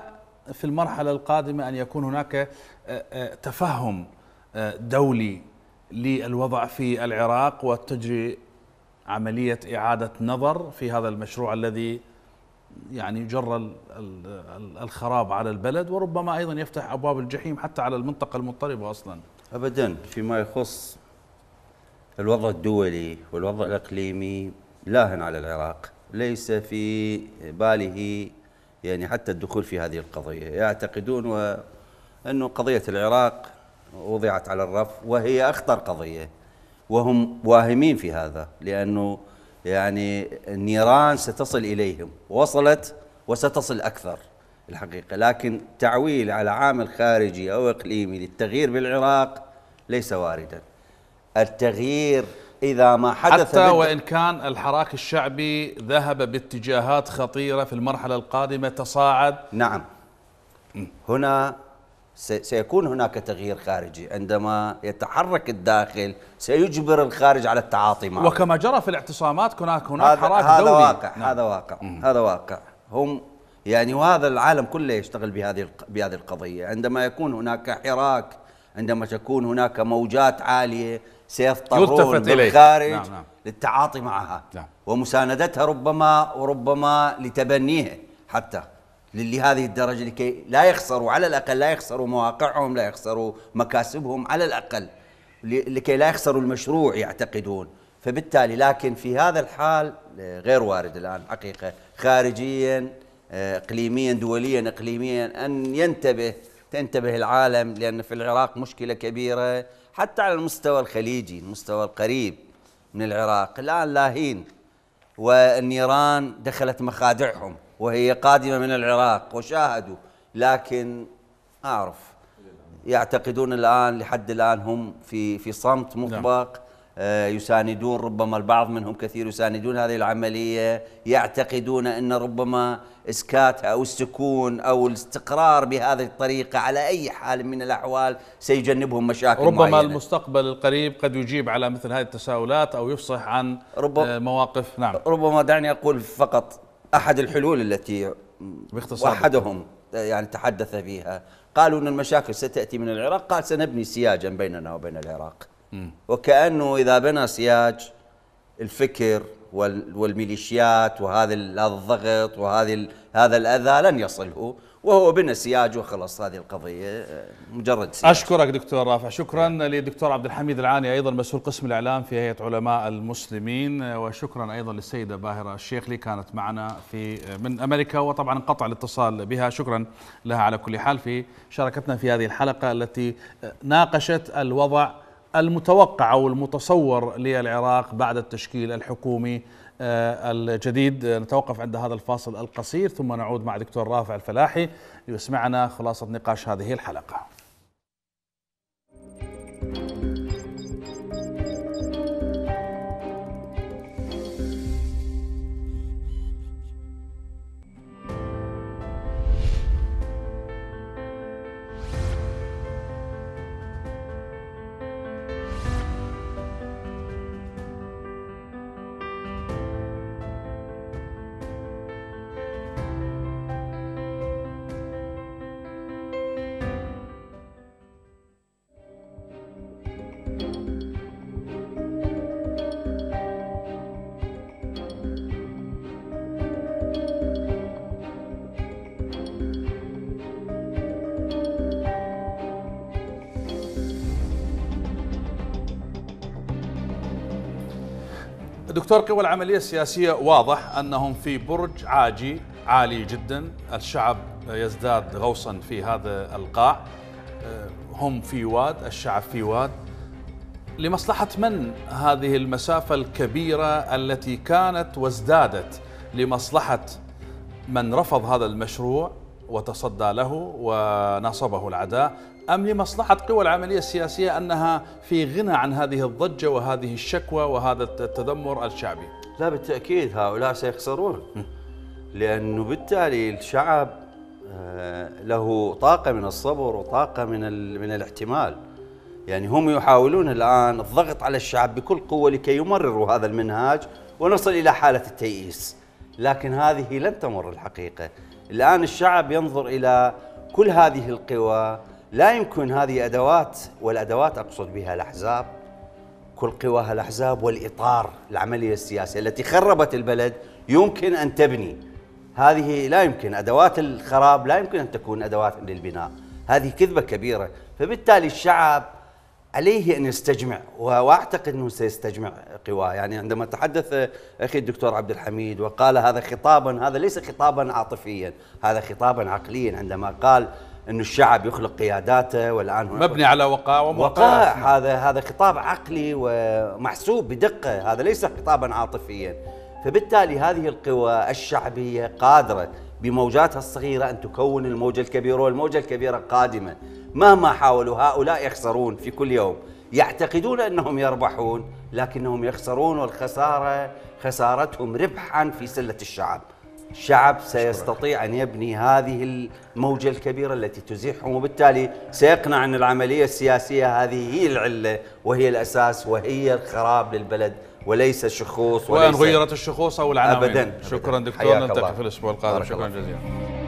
في المرحلة القادمة أن يكون هناك آه، آه، تفهم آه، دولي للوضع في العراق وتجري عملية إعادة نظر في هذا المشروع الذي يعني جرى الخراب على البلد وربما أيضا يفتح أبواب الجحيم حتى على المنطقة المضطربة أصلا أبدا فيما يخص الوضع الدولي والوضع الإقليمي لاهن على العراق ليس في باله يعني حتى الدخول في هذه القضية يعتقدون و أنه قضية العراق وضعت على الرف وهي أخطر قضية وهم واهمين في هذا لأنه يعني النيران ستصل إليهم وصلت وستصل أكثر الحقيقة لكن تعويل على عامل خارجي أو إقليمي للتغيير بالعراق ليس واردا التغيير إذا ما حدث حتى وإن كان الحراك الشعبي ذهب باتجاهات خطيرة في المرحلة القادمة تصاعد نعم هنا سيكون هناك تغيير خارجي عندما يتحرك الداخل سيجبر الخارج على التعاطي معه وكما جرى في الاعتصامات هناك هناك حراك هذا دولي واقع نعم. هذا واقع هذا واقع هم يعني وهذا العالم كله يشتغل بهذه بهذه القضيه عندما يكون هناك حراك عندما تكون هناك موجات عاليه سيضطرون للخارج نعم نعم. للتعاطي معها نعم. ومساندتها ربما وربما لتبنيها حتى للي لهذه الدرجه لكي لا يخسروا على الاقل لا يخسروا مواقعهم لا يخسروا مكاسبهم على الاقل لكي لا يخسروا المشروع يعتقدون فبالتالي لكن في هذا الحال آه، غير وارد الان حقيقه خارجيا آه، اقليميا دوليا اقليميا ان ينتبه تنتبه العالم لان في العراق مشكله كبيره حتى على المستوى الخليجي المستوى القريب من العراق الان لاهين والنيران دخلت مخادعهم وهي قادمة من العراق وشاهدوا لكن أعرف يعتقدون الآن لحد الآن هم في في صمت مطبق نعم. آه، يساندون ربما البعض منهم كثير يساندون هذه العملية يعتقدون أن ربما إسكات أو السكون أو الاستقرار بهذه الطريقة على أي حال من الأحوال سيجنبهم مشاكل ربما معينة. المستقبل القريب قد يجيب على مثل هذه التساؤلات أو يفصح عن ربما آه، مواقف نعم ربما دعني أقول فقط أحد الحلول التي باختصار آه، يعني تحدث فيها قالوا أن المشاكل ستأتي من العراق قال سنبني سياجا بيننا وبين العراق وكأنه إذا بنى سياج الفكر والميليشيات وهذا الضغط وهذا هذا الأذى لن يصله وهو بنى سياج وخلص هذه القضية مجرد سياج أشكرك دكتور رافع شكرا للدكتور عبد الحميد العاني أيضا مسؤول قسم الإعلام في هيئة علماء المسلمين وشكرا أيضا للسيدة باهرة الشيخ اللي كانت معنا في من أمريكا وطبعا انقطع الاتصال بها شكرا لها على كل حال في شاركتنا في هذه الحلقة التي ناقشت الوضع المتوقع او المتصور للعراق بعد التشكيل الحكومي آه، الجديد نتوقف عند هذا الفاصل القصير ثم نعود مع دكتور رافع الفلاحي ليسمعنا خلاصه نقاش هذه الحلقه دكتور قوى العملية السياسية واضح أنهم في برج عاجي عالي جدا الشعب يزداد غوصا في هذا القاع آه، هم في واد الشعب في واد لمصلحة من هذه المسافة الكبيرة التي كانت وازدادت لمصلحة من رفض هذا المشروع وتصدى له وناصبه العداء أم لمصلحة قوى العملية السياسية أنها في غنى عن هذه الضجة وهذه الشكوى وهذا التذمر الشعبي لا بالتأكيد هؤلاء سيخسرون لأنه بالتالي الشعب آه، له طاقة من الصبر وطاقة من, من الاحتمال يعني هم يحاولون الآن الضغط على الشعب بكل قوة لكي يمرروا هذا المنهاج ونصل إلى حالة التيئيس لكن هذه لن تمر الحقيقة الآن الشعب ينظر إلى كل هذه القوى لا يمكن هذه أدوات والأدوات أقصد بها الأحزاب كل قواها الأحزاب والإطار العملية السياسية التي خربت البلد يمكن أن تبني هذه لا يمكن أدوات الخراب لا يمكن أن تكون أدوات للبناء هذه كذبة كبيرة فبالتالي الشعب عليه أن يستجمع وأعتقد أنه سيستجمع قواه يعني عندما تحدث أخي الدكتور عبد الحميد وقال هذا خطابا هذا ليس خطابا عاطفيا هذا خطابا عقليا عندما قال انه الشعب يخلق قياداته والان مبني على وقاع ومقاع وقاع هذا هذا خطاب عقلي ومحسوب بدقه هذا ليس خطابا عاطفيا فبالتالي هذه القوى الشعبيه قادره بموجاتها الصغيره ان تكون الموجه الكبيره والموجه الكبيره قادمه مهما حاولوا هؤلاء يخسرون في كل يوم يعتقدون انهم يربحون لكنهم يخسرون والخساره خسارتهم ربحا في سله الشعب شعب سيستطيع أن يبني هذه الموجة الكبيرة التي تزيحهم وبالتالي سيقنع أن العملية السياسية هذه هي العلة وهي الأساس وهي الخراب للبلد وليس شخوص وليس وان غيرت الشخوص او العناوين ابدا شكرا دكتور نلتقي في الاسبوع القادم شكرا جزيلا